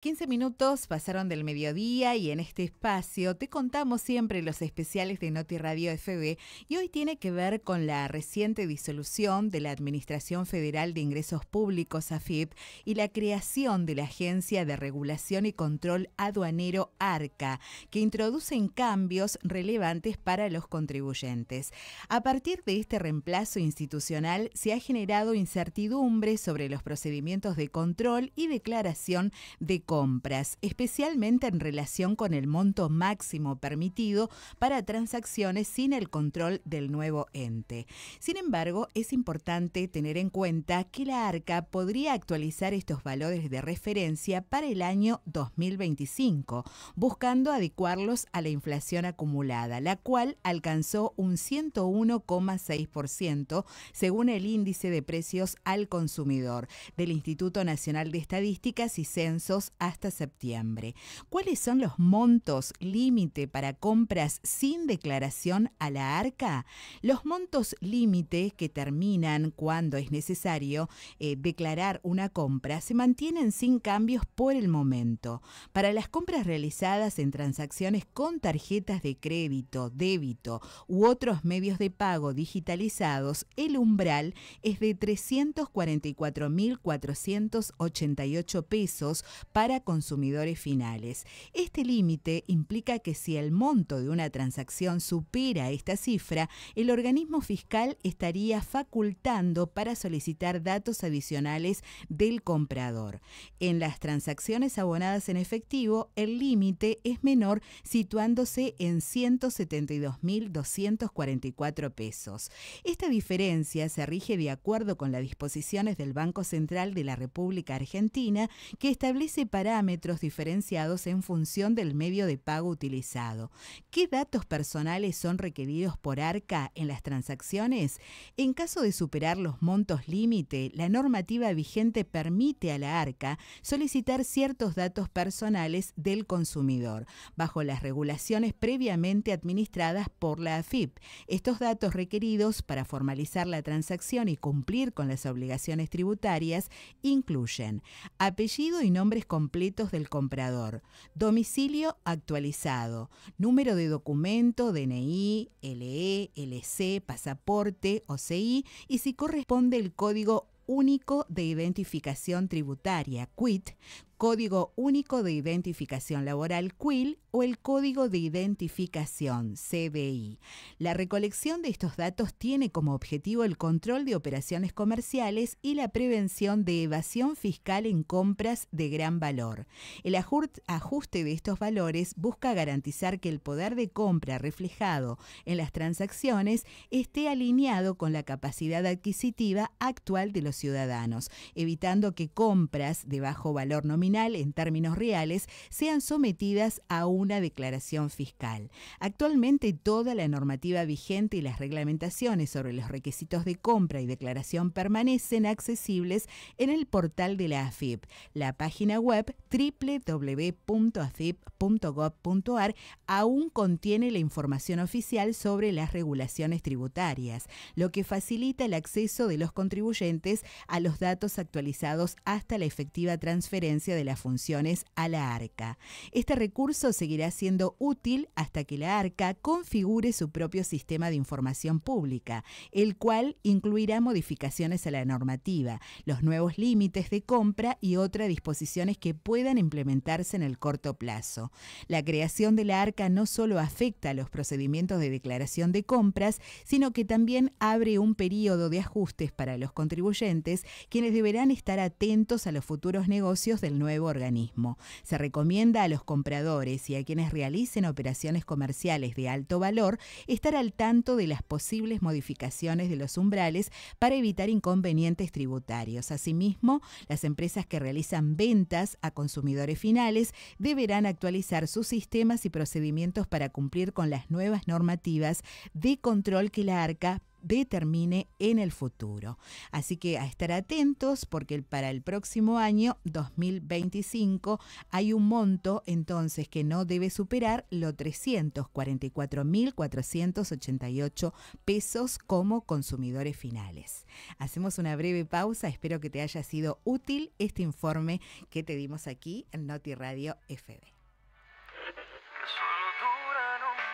15 minutos pasaron del mediodía y en este espacio te contamos siempre los especiales de Noti Radio FB y hoy tiene que ver con la reciente disolución de la Administración Federal de Ingresos Públicos AFIP y la creación de la Agencia de Regulación y Control Aduanero ARCA, que introducen cambios relevantes para los contribuyentes. A partir de este reemplazo institucional se ha generado incertidumbre sobre los procedimientos de control y declaración de compras, especialmente en relación con el monto máximo permitido para transacciones sin el control del nuevo ente. Sin embargo, es importante tener en cuenta que la ARCA podría actualizar estos valores de referencia para el año 2025, buscando adecuarlos a la inflación acumulada, la cual alcanzó un 101,6% según el índice de precios al consumidor del Instituto Nacional de Estadísticas y Censos hasta septiembre. ¿Cuáles son los montos límite para compras sin declaración a la ARCA? Los montos límite que terminan cuando es necesario eh, declarar una compra se mantienen sin cambios por el momento. Para las compras realizadas en transacciones con tarjetas de crédito, débito u otros medios de pago digitalizados, el umbral es de 344.488 pesos para consumidores finales. Este límite implica que si el monto de una transacción supera esta cifra, el organismo fiscal estaría facultando para solicitar datos adicionales del comprador. En las transacciones abonadas en efectivo, el límite es menor, situándose en 172.244 pesos. Esta diferencia se rige de acuerdo con las disposiciones del Banco Central de la República Argentina, que establece para parámetros diferenciados en función del medio de pago utilizado. ¿Qué datos personales son requeridos por ARCA en las transacciones? En caso de superar los montos límite, la normativa vigente permite a la ARCA solicitar ciertos datos personales del consumidor, bajo las regulaciones previamente administradas por la AFIP. Estos datos requeridos para formalizar la transacción y cumplir con las obligaciones tributarias incluyen apellido y nombres completos completos del comprador, domicilio actualizado, número de documento, DNI, LE, LC, pasaporte, OCI y si corresponde el código único de identificación tributaria, QUIT, Código Único de Identificación Laboral quil o el Código de Identificación CBI. La recolección de estos datos tiene como objetivo el control de operaciones comerciales y la prevención de evasión fiscal en compras de gran valor. El ajuste de estos valores busca garantizar que el poder de compra reflejado en las transacciones esté alineado con la capacidad adquisitiva actual de los ciudadanos, evitando que compras de bajo valor nominal en términos reales sean sometidas a una declaración fiscal. Actualmente toda la normativa vigente y las reglamentaciones sobre los requisitos de compra y declaración permanecen accesibles en el portal de la AFIP, la página web www.afip.gov.ar aún contiene la información oficial sobre las regulaciones tributarias, lo que facilita el acceso de los contribuyentes a los datos actualizados hasta la efectiva transferencia de las funciones a la ARCA. Este recurso seguirá siendo útil hasta que la ARCA configure su propio sistema de información pública, el cual incluirá modificaciones a la normativa, los nuevos límites de compra y otras disposiciones que puedan implementarse en el corto plazo. La creación de la ARCA no solo afecta a los procedimientos de declaración de compras, sino que también abre un periodo de ajustes para los contribuyentes, quienes deberán estar atentos a los futuros negocios del nuevo organismo. Se recomienda a los compradores y a quienes realicen operaciones comerciales de alto valor estar al tanto de las posibles modificaciones de los umbrales para evitar inconvenientes tributarios. Asimismo, las empresas que realizan ventas a consumidores finales deberán actualizar sus sistemas y procedimientos para cumplir con las nuevas normativas de control que la ARCA determine en el futuro. Así que a estar atentos porque para el próximo año 2025 hay un monto entonces que no debe superar los 344.488 pesos como consumidores finales. Hacemos una breve pausa, espero que te haya sido útil este informe que te dimos aquí en Noti Radio FB.